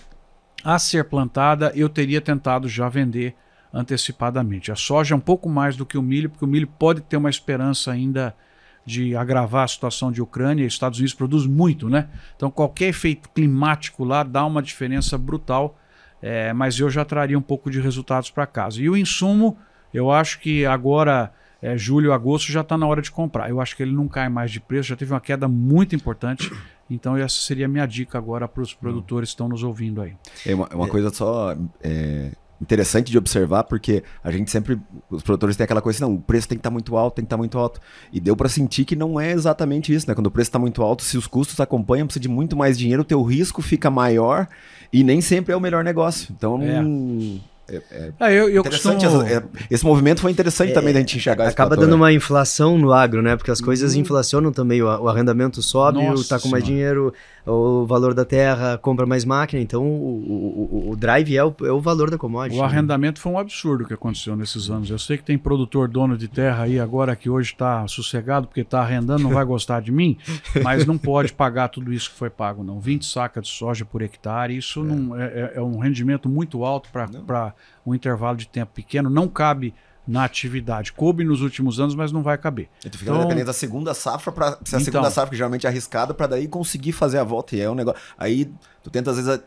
a ser plantada, eu teria tentado já vender antecipadamente. A soja é um pouco mais do que o milho, porque o milho pode ter uma esperança ainda de agravar a situação de Ucrânia. Estados Unidos produz muito, né? Então qualquer efeito climático lá dá uma diferença brutal é, mas eu já traria um pouco de resultados para casa. E o insumo, eu acho que agora, é, julho, agosto, já está na hora de comprar. Eu acho que ele não cai mais de preço, já teve uma queda muito importante. Então, essa seria a minha dica agora para os produtores que estão nos ouvindo aí. É uma, é uma é. coisa só. É interessante de observar, porque a gente sempre, os produtores têm aquela coisa assim, não, o preço tem que estar tá muito alto, tem que estar tá muito alto. E deu para sentir que não é exatamente isso, né? Quando o preço está muito alto, se os custos acompanham, precisa de muito mais dinheiro, o teu risco fica maior e nem sempre é o melhor negócio. Então, é. Hum... É, é ah, eu, eu costumo... É, esse movimento foi interessante é, também da gente enxergar Acaba fator, dando né? uma inflação no agro, né? Porque as coisas uhum. inflacionam também, o, o arrendamento sobe, está com mais dinheiro, o valor da terra, compra mais máquina. Então, o, o, o drive é o, é o valor da commodity. O né? arrendamento foi um absurdo que aconteceu nesses anos. Eu sei que tem produtor dono de terra aí agora que hoje está sossegado porque está arrendando, não vai gostar de mim, mas não pode pagar tudo isso que foi pago, não. 20 sacas de soja por hectare, isso é, não, é, é, é um rendimento muito alto para um intervalo de tempo pequeno. Não cabe na atividade. Coube nos últimos anos, mas não vai caber. E tu fica então, dependendo da segunda safra, para se a segunda então. safra, que geralmente é arriscada, para daí conseguir fazer a volta. E é um negócio. Aí tu tenta, às vezes,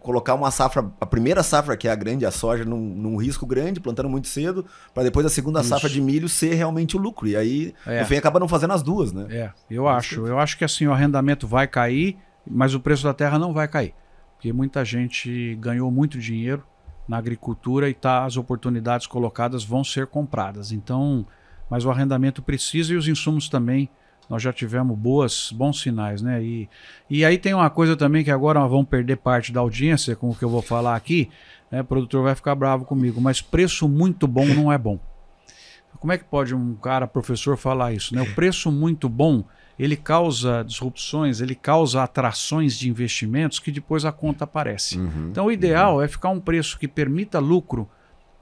colocar uma safra, a primeira safra, que é a grande, a soja, num, num risco grande, plantando muito cedo, para depois a segunda safra de milho ser realmente o lucro. E aí, é. no fim, acaba não fazendo as duas, né? É, eu acho. Eu acho que assim, o arrendamento vai cair, mas o preço da terra não vai cair. Porque muita gente ganhou muito dinheiro na agricultura e tá, as oportunidades colocadas vão ser compradas. Então, mas o arrendamento precisa e os insumos também. Nós já tivemos boas, bons sinais, né? E, e aí tem uma coisa também que agora vão perder parte da audiência com o que eu vou falar aqui. Né? O produtor vai ficar bravo comigo, mas preço muito bom não é bom. Como é que pode um cara, professor, falar isso? Né? O preço muito bom ele causa disrupções, ele causa atrações de investimentos que depois a conta aparece. Uhum, então, o ideal uhum. é ficar um preço que permita lucro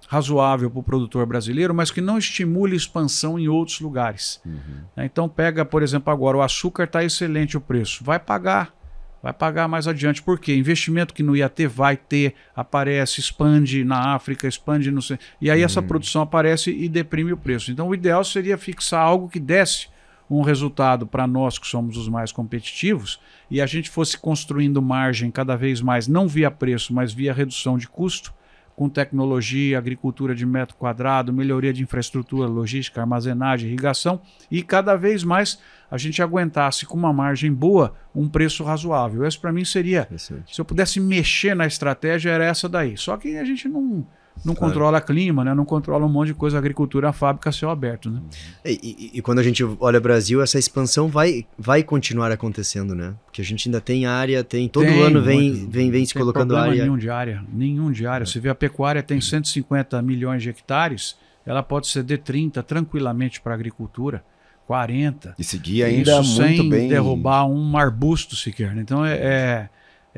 razoável para o produtor brasileiro, mas que não estimule expansão em outros lugares. Uhum. Né? Então, pega, por exemplo, agora o açúcar está excelente o preço, vai pagar. Vai pagar mais adiante, porque investimento que não ia ter, vai ter, aparece, expande na África, expande no. E aí essa uhum. produção aparece e deprime o preço. Então o ideal seria fixar algo que desse um resultado para nós que somos os mais competitivos e a gente fosse construindo margem cada vez mais, não via preço, mas via redução de custo, com tecnologia, agricultura de metro quadrado, melhoria de infraestrutura, logística, armazenagem, irrigação e cada vez mais a gente aguentasse com uma margem boa um preço razoável. isso para mim seria, se eu pudesse mexer na estratégia, era essa daí. Só que a gente não não claro. controla clima, né? não controla um monte de coisa, agricultura, fábrica, céu aberto. Né? Uhum. E, e, e, quando a gente olha Brasil, essa expansão vai, vai continuar acontecendo, né? Porque a gente ainda tem área, tem todo tem, ano vem, vem, vem, vem se colocando área. Nenhum de área, nenhum de área. É. Você vê a pecuária tem 150 milhões de hectares, ela pode ceder 30 tranquilamente para agricultura. 40. E seguir ainda isso muito sem bem. derrubar um arbusto sequer. Né? Então é, é,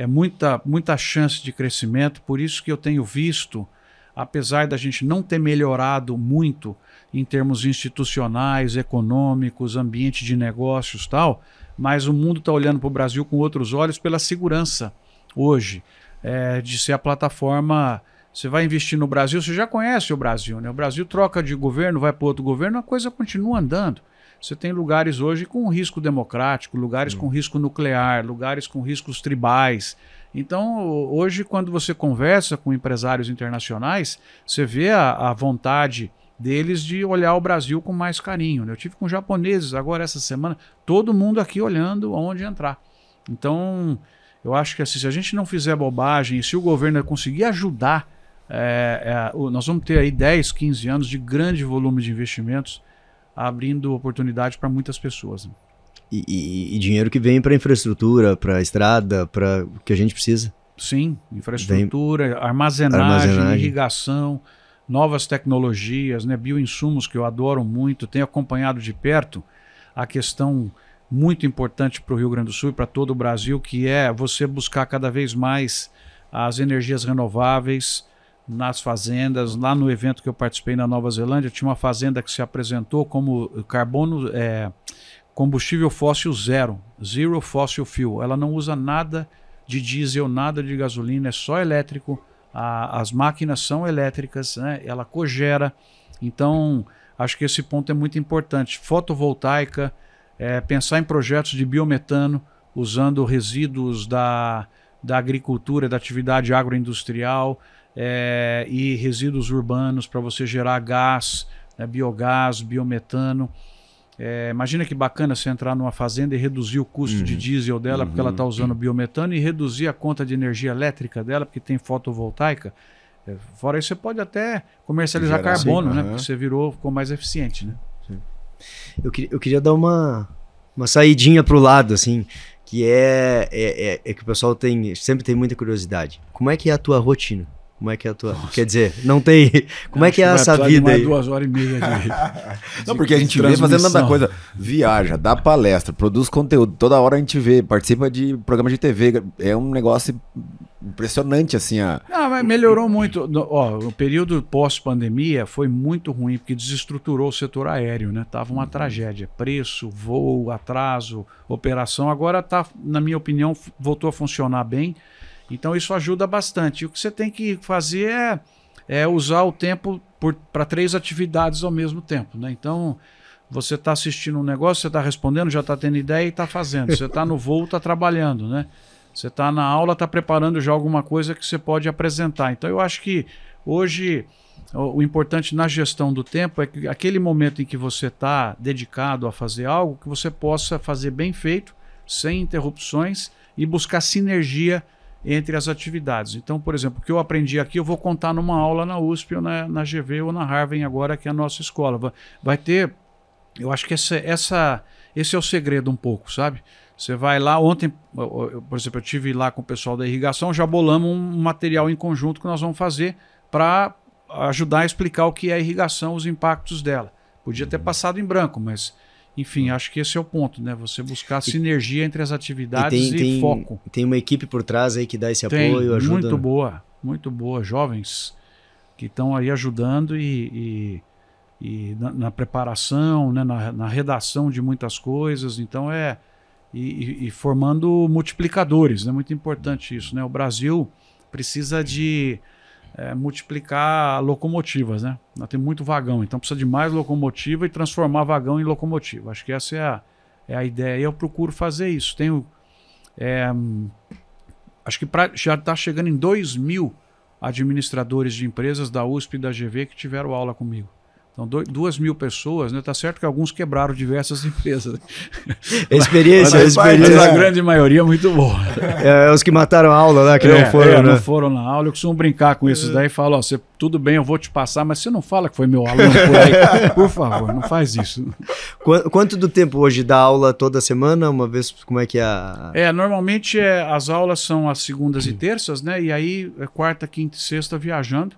é muita, muita chance de crescimento, por isso que eu tenho visto apesar da gente não ter melhorado muito em termos institucionais, econômicos, ambiente de negócios tal, mas o mundo está olhando para o Brasil com outros olhos pela segurança hoje é, de ser a plataforma. Você vai investir no Brasil, você já conhece o Brasil, né? O Brasil troca de governo, vai para outro governo, a coisa continua andando. Você tem lugares hoje com risco democrático, lugares com risco nuclear, lugares com riscos tribais, então, hoje, quando você conversa com empresários internacionais, você vê a, a vontade deles de olhar o Brasil com mais carinho. Né? Eu tive com japoneses agora essa semana, todo mundo aqui olhando onde entrar. Então, eu acho que assim, se a gente não fizer bobagem, se o governo conseguir ajudar, é, é, nós vamos ter aí 10, 15 anos de grande volume de investimentos, abrindo oportunidade para muitas pessoas. Né? E, e, dinheiro que vem para infraestrutura, para estrada, para o que a gente precisa. Sim, infraestrutura, vem, armazenagem, armazenagem, irrigação, novas tecnologias, né, bioinsumos que eu adoro muito, tenho acompanhado de perto a questão muito importante para o Rio Grande do Sul e para todo o Brasil, que é você buscar cada vez mais as energias renováveis nas fazendas. Lá no evento que eu participei na Nova Zelândia, tinha uma fazenda que se apresentou como carbono. É, combustível fóssil zero, zero fossil fuel. Ela não usa nada de diesel, nada de gasolina, é só elétrico. A, as máquinas são elétricas, né? ela cogera. Então, acho que esse ponto é muito importante. Fotovoltaica, é, pensar em projetos de biometano usando resíduos da, da agricultura, da atividade agroindustrial é, e resíduos urbanos para você gerar gás, né, biogás, biometano. É, imagina que bacana você entrar numa fazenda e reduzir o custo uhum. de diesel dela, uhum. porque ela está uhum. usando biometano, e reduzir a conta de energia elétrica dela, porque tem fotovoltaica. É, fora isso, você pode até comercializar carbono, né? Uhum. Porque você virou, ficou mais eficiente, né? Eu, eu queria dar uma, uma saidinha para o lado, assim, que é, é, é, é, que o pessoal tem sempre tem muita curiosidade. Como é que é a tua rotina? Como é que é a tua? Nossa. Quer dizer, não tem. Como é que é essa vida aí? Duas horas e meia de, Não, porque a gente vê fazendo tanta coisa. Viaja, dá palestra, produz conteúdo. Toda hora a gente vê, participa de programa de TV. É um negócio impressionante, assim. A... Ah, mas melhorou muito. ó, o período pós-pandemia foi muito ruim, porque desestruturou o setor aéreo, né? Tava uma uhum. tragédia. Preço, voo, atraso, operação. Agora tá, na minha opinião, voltou a funcionar bem. Então isso ajuda bastante. o que você tem que fazer é, é usar o tempo para três atividades ao mesmo tempo. Né? Então você está assistindo um negócio, você está respondendo, já está tendo ideia e está fazendo. Você está no voo, está trabalhando, né? Você está na aula, está preparando já alguma coisa que você pode apresentar. Então eu acho que hoje o importante na gestão do tempo é que aquele momento em que você está dedicado a fazer algo, que você possa fazer bem feito, sem interrupções e buscar sinergia entre as atividades. Então, por exemplo, o que eu aprendi aqui eu vou contar numa aula na USP ou na, na GV ou na Harvard agora, que é a nossa escola. Vai, vai ter, eu acho que essa, essa, esse é o segredo um pouco, sabe? Você vai lá, ontem, eu, por exemplo, eu tive lá com o pessoal da irrigação, já bolamos um material em conjunto que nós vamos fazer para ajudar a explicar o que é a irrigação, os impactos dela. Podia ter uhum. passado em branco, mas enfim, hum. acho que esse é o ponto, né? Você buscar e, sinergia entre as atividades e, tem, e tem, foco. Tem uma equipe por trás aí que dá esse tem, apoio, ajuda. Muito né? boa, muito boa, jovens que estão aí ajudando e, e na, na, preparação, né? Na, na, redação de muitas coisas. Então é e, formando multiplicadores, é né? muito importante isso, né? O Brasil precisa de é, multiplicar locomotivas, né? Nós tem muito vagão, então precisa de mais locomotiva e transformar vagão em locomotiva. Acho que essa é a, é a ideia. Eu procuro fazer isso. Tenho. É, acho que pra, já está chegando em 2 mil administradores de empresas da USP e da GV que tiveram aula comigo. Então, duas mil pessoas, né? Tá certo que alguns quebraram diversas empresas. Experiência, mas, experiência. Mas a grande maioria é muito boa. É, é, os que mataram a aula, né? Que é, não foram. É, né? Não foram na aula. Eu costumo brincar com esses é. daí e falo, ó, você, tudo bem, eu vou te passar, mas você não fala que foi meu aluno por aí. por favor, não faz isso. quanto do tempo hoje dá aula toda semana? Uma vez, como é que é? A... É, normalmente é, as aulas são as segundas e terças, né? E aí quarta, quinta e sexta viajando.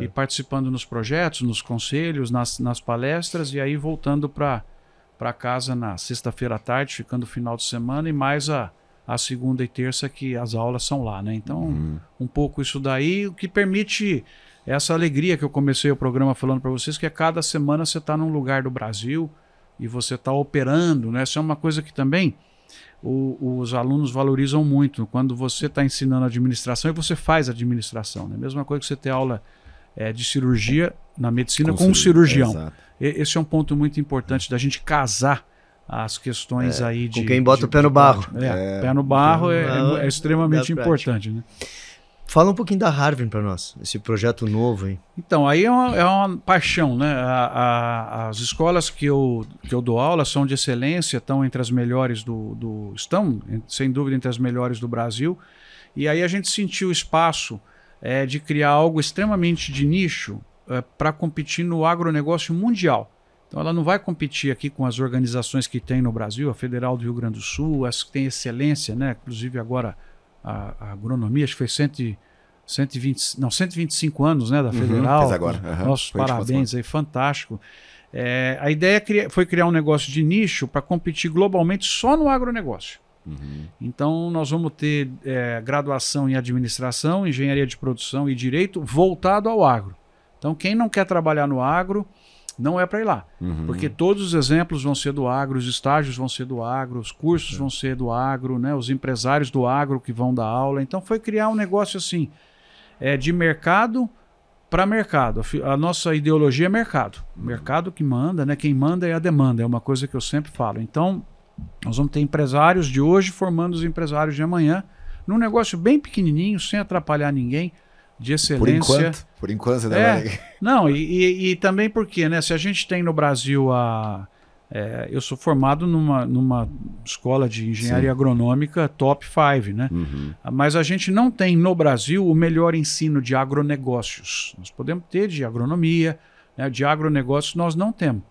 E participando nos projetos, nos conselhos seminários, nas, nas palestras e aí voltando para casa na sexta-feira à tarde, ficando o final de semana e mais a, a segunda e terça que as aulas são lá, né? Então, uhum. um pouco isso daí, o que permite essa alegria que eu comecei o programa falando para vocês, que é cada semana você está num lugar do Brasil e você está operando, né? Isso é uma coisa que também o, os alunos valorizam muito. Quando você está ensinando administração e você faz administração, né? Mesma coisa que você ter aula é, de cirurgia na medicina com, com o cirurgião. Exato. Esse é um ponto muito importante da gente casar as questões é, aí de. Com quem bota de, o pé no barro. É, é, pé no barro é, é extremamente importante, né? Fala um pouquinho da Harvard para nós, esse projeto novo. Hein? Então, aí é uma, é uma paixão, né? A, a, as escolas que eu, que eu dou aula são de excelência, estão entre as melhores do, do. estão, sem dúvida, entre as melhores do Brasil. E aí a gente sentiu espaço é, de criar algo extremamente de nicho é, para competir no agronegócio mundial. Então ela não vai competir aqui com as organizações que tem no Brasil, a Federal do Rio Grande do Sul, as que têm excelência, né? Inclusive agora a, a agronomia, acho que foi 100, 120, não, 125 anos né, da uhum, Federal. Uhum, agora. Uhum, Nossos parabéns aí, fantástico. É, a ideia é foi criar um negócio de nicho para competir globalmente só no agronegócio. Uhum. Então, nós vamos ter é, graduação em administração, engenharia de produção e direito voltado ao agro. Então, quem não quer trabalhar no agro, não é para ir lá. Uhum. Porque todos os exemplos vão ser do agro, os estágios vão ser do agro, os cursos é. vão ser do agro, né? os empresários do agro que vão dar aula. Então, foi criar um negócio assim, é, de mercado para mercado. A, nossa ideologia é mercado. Uhum. Mercado que manda, né? quem manda é a demanda, é uma coisa que eu sempre falo. Então, nós vamos ter empresários de hoje formando os empresários de amanhã, num negócio bem pequenininho, sem atrapalhar ninguém, de excelência. Por enquanto, por enquanto você tá é, Não, e, e, e, também porque, né? Se a gente tem no Brasil a. É, eu sou formado numa, numa escola de engenharia Sim. agronômica top 5, né? Uhum. Mas a gente não tem no Brasil o melhor ensino de agronegócios. Nós podemos ter de agronomia, né, de agronegócios nós não temos.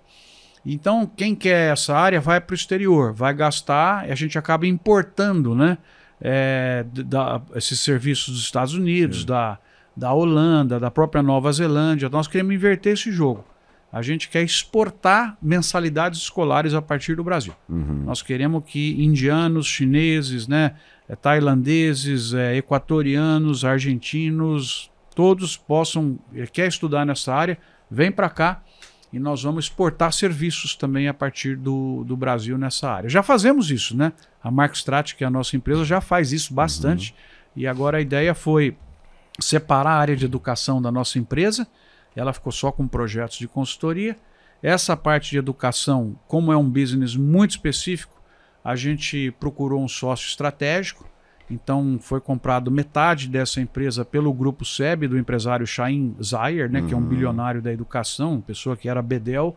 Então, quem quer essa área vai para o exterior, vai gastar e a gente acaba importando né, é, da, esses serviços dos Estados Unidos, da, da Holanda, da própria Nova Zelândia. Nós queremos inverter esse jogo. A gente quer exportar mensalidades escolares a partir do Brasil. Uhum. Nós queremos que indianos, chineses, né, é, tailandeses, é, equatorianos, argentinos, todos possam, quer estudar nessa área, vem para cá e nós vamos exportar serviços também a partir do, do Brasil nessa área. Já fazemos isso, né? A Marcostrat, que é a nossa empresa, já faz isso bastante. Uhum. E agora a ideia foi separar a área de educação da nossa empresa. Ela ficou só com projetos de consultoria. Essa parte de educação, como é um business muito específico, a gente procurou um sócio estratégico então foi comprado metade dessa empresa pelo grupo SEB do empresário Shaim Zayer, né, uhum. que é um hum. bilionário da educação, pessoa que era Bedel,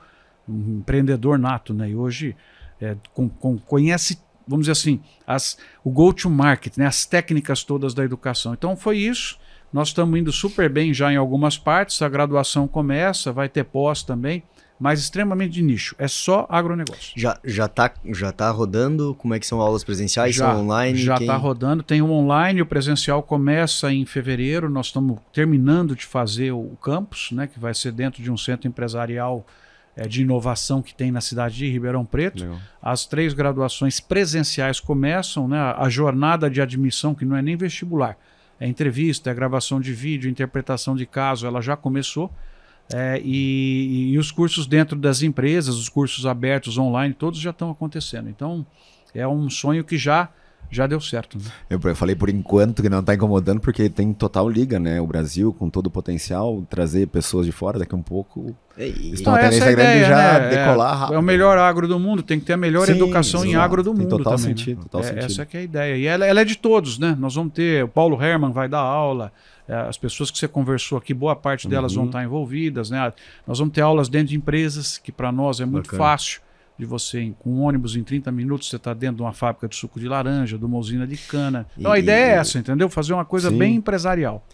um empreendedor nato, né, e hoje é, com, com, conhece, vamos dizer assim, as, o go-to-market, né, as técnicas todas da educação. Então foi isso. Nós estamos indo super bem já em algumas partes. A graduação começa, vai ter pós também mas extremamente de nicho. É só agronegócio. Já, já, tá, já tá rodando? Como é que são aulas presenciais? Já, são online? Já está Quem... Tá rodando. Tem o um online, o presencial começa em fevereiro. Nós estamos terminando de fazer o campus, né, que vai ser dentro de um centro empresarial é, de inovação que tem na cidade de Ribeirão Preto. Legal. As três graduações presenciais começam, né, a jornada de admissão, que não é nem vestibular. É entrevista, é gravação de vídeo, interpretação de caso, ela já começou. É, e, e, os cursos dentro das empresas, os cursos abertos online, todos já estão acontecendo. Então, é um sonho que já já deu certo. Né? Eu, eu, falei por enquanto que não está incomodando, porque tem total liga, né? O Brasil, com todo o potencial, trazer pessoas de fora daqui a um pouco. E, estão então, tendência grande ideia, já né? decolar é, rápido. É o melhor agro do mundo, tem que ter a melhor Sim, educação exato. em agro do tem mundo. Total também, né? sentido, né? total é, sentido. Essa é, é a ideia. E ela, ela, é de todos, né? Nós vamos ter, o Paulo Herman vai dar aula. É, as pessoas que você conversou aqui, boa parte uhum. delas vão estar envolvidas, né? Nós vamos ter aulas dentro de empresas, que para nós é muito Bacana. fácil de você, com um ônibus em 30 minutos, você está dentro de uma fábrica de suco de laranja, de uma usina de cana. Então e, a ideia é e, é essa, entendeu? Fazer uma coisa sim. bem empresarial.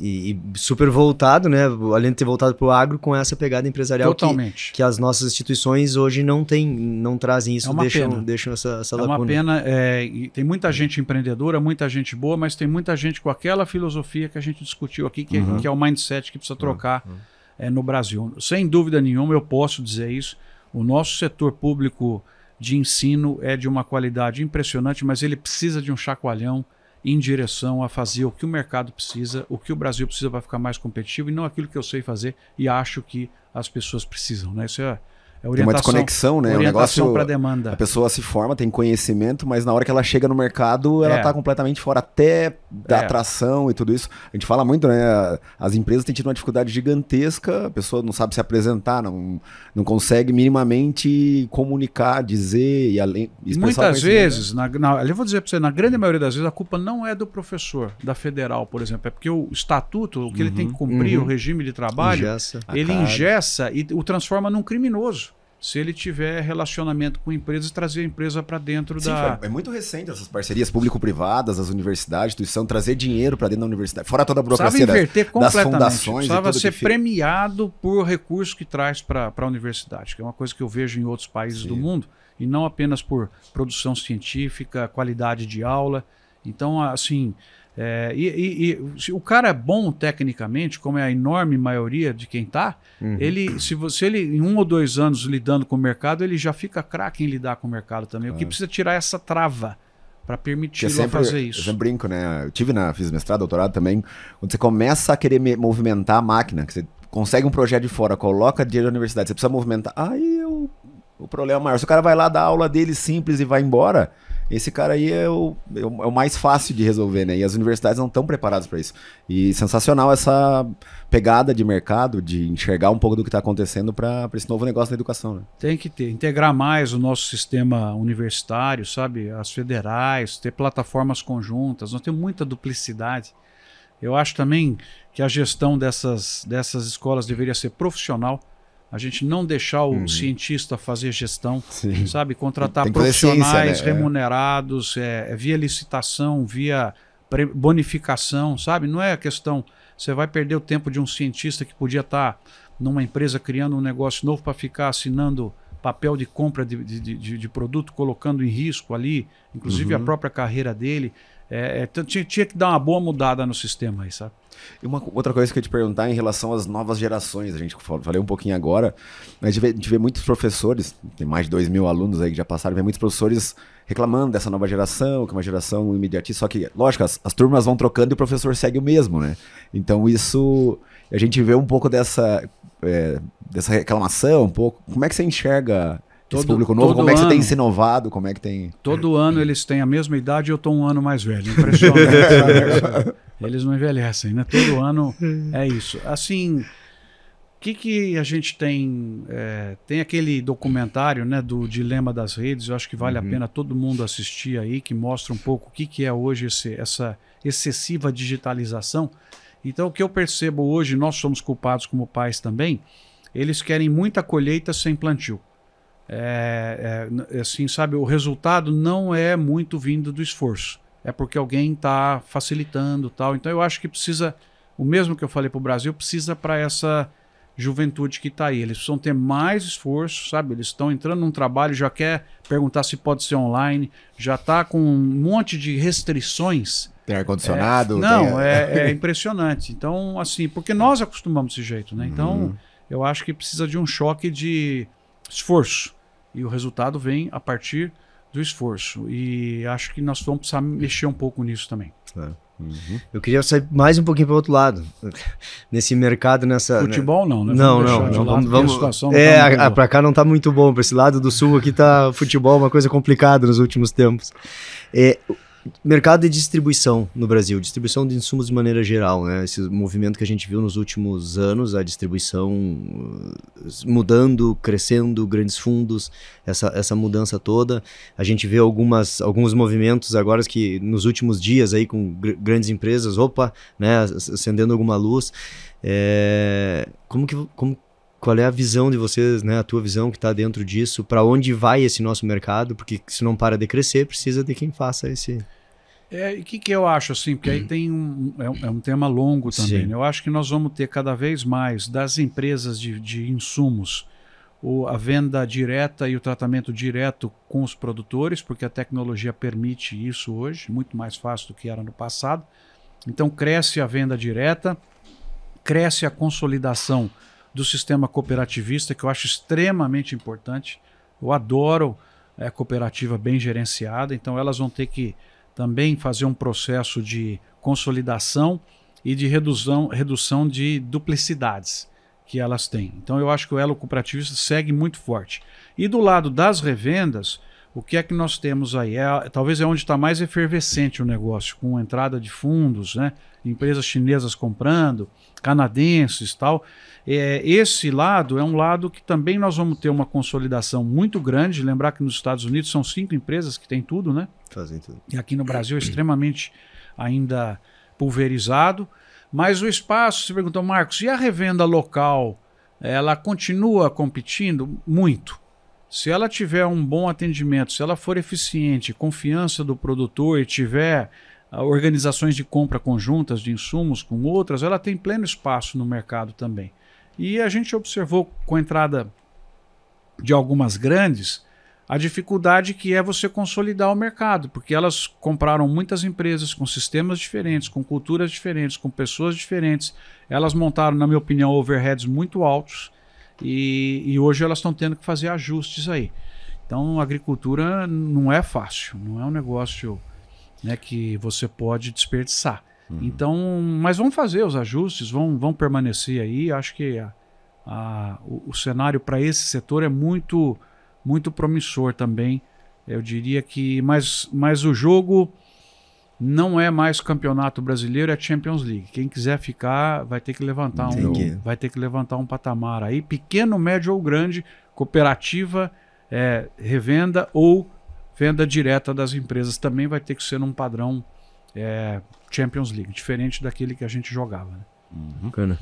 E, e, super voltado, né? Além de ter voltado para o agro com essa pegada empresarial Totalmente. Que, que as nossas instituições hoje não têm, não trazem isso, é deixam, pena. deixam essa, essa é lacuna. Uma pena, é, tem muita gente empreendedora, muita gente boa, mas tem muita gente com aquela filosofia que a gente discutiu aqui, que, é, uhum. que é o mindset que precisa uhum. trocar uhum. é, no Brasil. Sem dúvida nenhuma, eu posso dizer isso. O nosso setor público de ensino é de uma qualidade impressionante, mas ele precisa de um chacoalhão em direção a fazer o que o mercado precisa, o que o Brasil precisa para ficar mais competitivo e não aquilo que eu sei fazer e acho que as pessoas precisam. Né? Isso é, é tem uma desconexão, né? É orientação um para demanda. A pessoa se forma, tem conhecimento, mas na hora que ela chega no mercado, ela está é. Tá completamente fora até da é. atração e tudo isso. A gente fala muito, né? As empresas têm tido uma dificuldade gigantesca, a pessoa não sabe se apresentar, não, não consegue minimamente comunicar, dizer e além. Muitas né? vezes, né? na, na, eu vou dizer para você, na grande maioria das vezes, a culpa não é do professor, da federal, por exemplo. É porque o estatuto, o que uhum, ele tem que uhum. cumprir, uhum. o regime de trabalho, ingessa, ele ingessa e o transforma num criminoso se ele tiver relacionamento com empresas, trazer a empresa para dentro Sim, da. É muito recente essas parcerias público-privadas, as universidades, instituição, trazer dinheiro para dentro da universidade, fora toda a burocracia da, das fundações. Precisava ser premiado por recursos que traz para a universidade, que é uma coisa que eu vejo em outros países Sim. do mundo, e não apenas por produção científica, qualidade de aula. Então, assim, é, e, e, e, se o cara é bom tecnicamente, como é a enorme maioria de quem está, uhum. ele, se você ele em um ou dois anos lidando com o mercado, ele já fica craque em lidar com o mercado também. Claro. O que é. precisa tirar essa trava para permitir fazer isso. Eu sempre brinco, né? Eu tive na fiz mestrado, doutorado também, quando você começa a querer movimentar a máquina, que você consegue um projeto de fora, coloca dinheiro da universidade, você precisa movimentar. Aí eu, o problema é maior. Se o cara vai lá dar aula dele simples e vai embora, esse cara aí é, é o, é o mais fácil de resolver, né? E as universidades não estão preparadas para isso. E sensacional essa pegada de mercado, de enxergar um pouco do que está acontecendo para esse novo negócio da educação. Né? Tem que ter, integrar mais o nosso sistema universitário, sabe? As federais, ter plataformas conjuntas. não tem muita duplicidade. Eu acho também que a gestão dessas, dessas escolas deveria ser profissional a gente não deixar o uhum. cientista fazer gestão, Sim. sabe? Contratar profissionais né? É. remunerados é, é, via licitação, via bonificação, sabe? Não é a questão. Você vai perder o tempo de um cientista que podia estar tá numa empresa criando um negócio novo para ficar assinando papel de compra de, de, de, de, produto, colocando em risco ali, inclusive uhum. a própria carreira dele. É, então é, tinha, tinha, que dar uma boa mudada no sistema aí, sabe? E uma outra coisa que eu ia te perguntar em relação às novas gerações, a gente falou, falei um pouquinho agora, mas a gente vê muitos professores, tem mais de dois mil alunos aí que já passaram, vê muitos professores reclamando dessa nova geração, que é uma geração imediatista, só que, lógico, as, as turmas vão trocando e o professor segue o mesmo, né? Então isso, a gente vê um pouco dessa, é, dessa reclamação, um pouco, como é que você enxerga todo, esse público novo? Como é que ano, você tem se inovado? Como é que tem. Todo hum. ano eles têm a mesma idade e eu estou um ano mais velho. Impressionante. Eles não envelhecem, né? Todo ano é isso. Assim, o que, que a gente tem? É, tem aquele documentário né, do Dilema das Redes, eu acho que vale uhum. a pena todo mundo assistir aí, que mostra um pouco o que, que é hoje esse, essa excessiva digitalização. Então, o que eu percebo hoje, nós somos culpados como pais também, eles querem muita colheita sem plantio é, é, assim, sabe, o resultado não é muito vindo do esforço. É porque alguém está facilitando tal. Então eu acho que precisa, o mesmo que eu falei para o Brasil, precisa para essa juventude que está aí. Eles precisam ter mais esforço, sabe? Eles estão entrando num trabalho, já quer perguntar se pode ser online, já está com um monte de restrições. Tem ar-condicionado? É, não, tem... é, é, impressionante. Então, assim, porque nós acostumamos desse jeito, né? Então, uhum. eu acho que precisa de um choque de esforço. E o resultado vem a partir do esforço. E acho que nós vamos precisar mexer um pouco nisso também. É. Uhum. Eu queria sair mais um pouquinho para o outro lado. Nesse mercado, nessa. Né? Futebol não, né? Não, não. não, não vamos, vamos é, tá para cá não está muito bom. Para esse lado do sul aqui está futebol uma coisa complicada nos últimos tempos. É, mercado de distribuição no Brasil, distribuição de insumos de maneira geral, né? Esse movimento que a gente viu nos últimos anos, a distribuição eh, mudando, crescendo, grandes fundos, essa, essa mudança toda. A gente vê algumas, alguns movimentos agora que nos últimos dias aí com gr grandes empresas, opa, né, acendendo alguma luz. É, como que como qual é a visão de vocês, né, a tua visão que está dentro disso, para onde vai esse nosso mercado, porque se não para de crescer, precisa de quem faça esse... É, o que, que eu acho, assim, porque aí uhum. tem um, é, um, é um tema longo também. Né? Eu acho que nós vamos ter cada vez mais das empresas de, de insumos o, a venda direta e o tratamento direto com os produtores, porque a tecnologia permite isso hoje, muito mais fácil do que era no passado. Então cresce a venda direta, cresce a consolidação do sistema cooperativista, que eu acho extremamente importante. Eu adoro é, cooperativa bem gerenciada, então elas vão ter que também fazer um processo de consolidação e de redução, redução de duplicidades que elas têm. Então eu acho que o elo cooperativista segue muito forte. E do lado das revendas, o que é que nós temos aí? É, talvez é onde está mais efervescente o negócio, com entrada de fundos, né? empresas chinesas comprando, canadenses tal. É, esse lado é um lado que também nós vamos ter uma consolidação muito grande. Lembrar que nos Estados Unidos são cinco empresas que têm tudo, né? Fazem tudo. E aqui no Brasil é extremamente ainda pulverizado. Mas o espaço, você perguntou, Marcos, e a revenda local? Ela continua competindo? Muito se ela tiver um bom atendimento, se ela for eficiente, confiança do produtor e tiver ah, organizações de compra conjuntas de insumos com outras, ela tem pleno espaço no mercado também. E a gente observou com a entrada de algumas grandes a dificuldade que é você consolidar o mercado, porque elas compraram muitas empresas com sistemas diferentes, com culturas diferentes, com pessoas diferentes. Elas montaram, na minha opinião, overheads muito altos e, e hoje elas estão tendo que fazer ajustes aí. Então, agricultura não é fácil, não é um negócio né, que você pode desperdiçar. Uhum. Então, mas vão fazer os ajustes, vão, vão permanecer aí. Acho que a, a, o, o, cenário para esse setor é muito, muito promissor também. Eu diria que, mas, mas o jogo não é mais campeonato brasileiro, é Champions League. Quem quiser ficar vai ter que levantar um, vai ter que levantar um patamar aí, pequeno, médio ou grande, cooperativa, é, revenda ou venda direta das empresas também vai ter que ser num padrão é, Champions League, diferente daquele que a gente jogava. Né? Uhum. Bacana.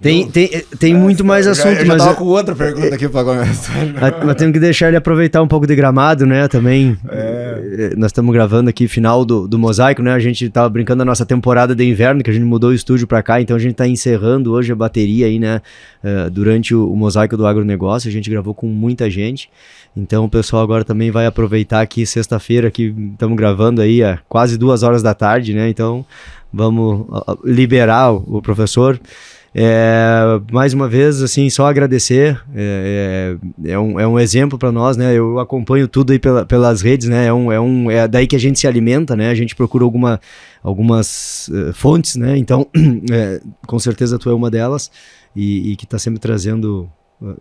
Tem, tem, tem muito mais assunto, eu já, eu já mas. Eu com outra pergunta aqui para começar. Ah, mas temos que deixar ele aproveitar um pouco de gramado, né? Também. É. Eh, nós estamos gravando aqui final do, do mosaico, né? A gente estava brincando a nossa temporada de inverno, que a gente mudou o estúdio para cá, então a gente está encerrando hoje a bateria aí, né? Eh, durante o, o mosaico do agronegócio, a gente gravou com muita gente. Então o pessoal agora também vai aproveitar aqui sexta-feira que estamos gravando aí a é quase duas horas da tarde, né? Então vamos liberar o, o professor. É, mais uma vez, assim, só agradecer. É, é, é um, é um exemplo para nós, né? Eu acompanho tudo aí pela, pelas redes, né? É, um, é, um, é daí que a gente se alimenta, né? A gente procura alguma, algumas uh, fontes, né? Então, é, com certeza tu é uma delas e, e que está sempre trazendo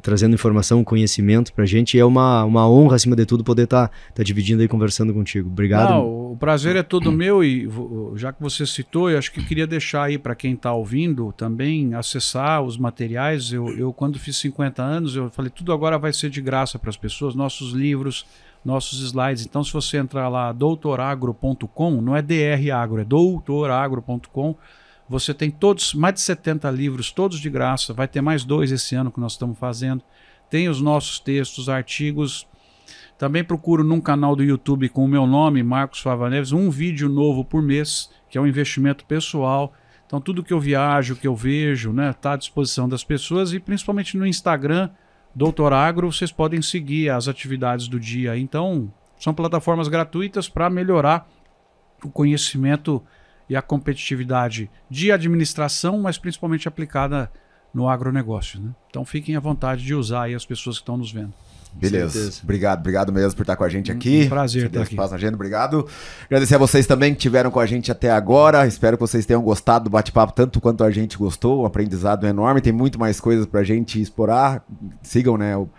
trazendo informação, conhecimento pra gente. E é uma, uma honra, acima de tudo, poder estar tá, tá dividindo e conversando contigo. Obrigado. Não, o prazer é todo meu e já que você citou, eu acho que eu queria deixar aí para quem está ouvindo também acessar os materiais. Eu, eu, quando fiz 50 anos, eu falei, tudo agora vai ser de graça para as pessoas, nossos livros, nossos slides. Então, se você entrar lá, doutoragro.com, não é d-r-agro é doutoragro.com, você tem todos, mais de 70 livros, todos de graça. Vai ter mais dois esse ano que nós estamos fazendo. Tem os nossos textos, artigos. Também procuro num canal do YouTube com o meu nome, Marcos Fava Neves, um vídeo novo por mês, que é um investimento pessoal. Então, tudo que eu viajo, que eu vejo, né, está à disposição das pessoas e principalmente no Instagram, Doutor Agro, vocês podem seguir as atividades do dia. Então, são plataformas gratuitas para melhorar o conhecimento e a competitividade de administração, mas principalmente aplicada no agronegócio. Né? Então fiquem à vontade de usar aí as pessoas que estão nos vendo. Beleza. Obrigado, obrigado mesmo por estar com a gente aqui. Um prazer estar aqui. Passa agenda, obrigado. Agradecer a vocês também que estiveram com a gente até agora. Espero que vocês tenham gostado do bate-papo tanto quanto a gente gostou. Um aprendizado é enorme, tem muito mais coisas para a gente explorar. Sigam, né? O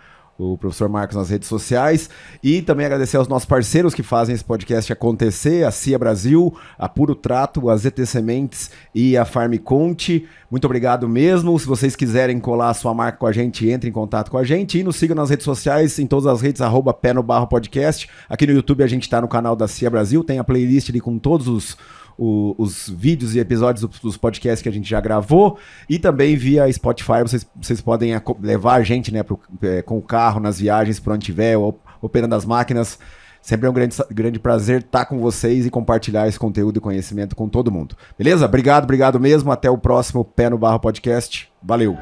o professor Marcos nas redes sociais. E também agradecer aos nossos parceiros que fazem esse podcast acontecer, a CIA Brasil, a Puro Trato, a ZT Sementes e a Farm Conte. Muito obrigado mesmo. Se vocês quiserem colar a sua marca com a gente, entre em contato com a gente e nos sigam nas redes sociais, em todas as redes, arroba pé no barro podcast. Aqui no YouTube a gente está no canal da CIA Brasil, tem a playlist ali com todos os o, os vídeos e episódios dos podcasts que a gente já gravou. E também via Spotify, vocês, vocês podem levar a gente né, pro, é, com o carro nas viagens, por onde tiver, ou, operando as máquinas. Sempre é um grande, grande prazer estar com vocês e compartilhar esse conteúdo e conhecimento com todo mundo. Beleza? Obrigado, obrigado mesmo. Até o próximo Pé no Barro Podcast. Valeu!